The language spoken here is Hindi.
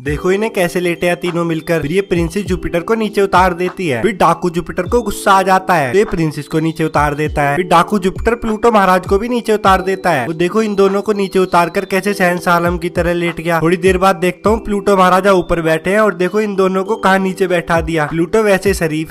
देखो इन्हें कैसे लेटे हैं तीनों मिलकर ये प्रिंसेस जुपिटर को नीचे उतार देती है फिर डाकू जुपिटर को गुस्सा आ जाता है तो ये प्रिंसेस को नीचे उतार देता है फिर डाकू जुपिटर प्लूटो महाराज को भी नीचे उतार देता है तो देखो इन दोनों को नीचे उतार कर कैसे सहन आलम की तरह लेट गया थोड़ी देर बाद देखता हूँ प्लूटो महाराजा ऊपर बैठे है और देखो इन दोनों को कहा नीचे बैठा दिया प्लूटो वैसे शरीफ है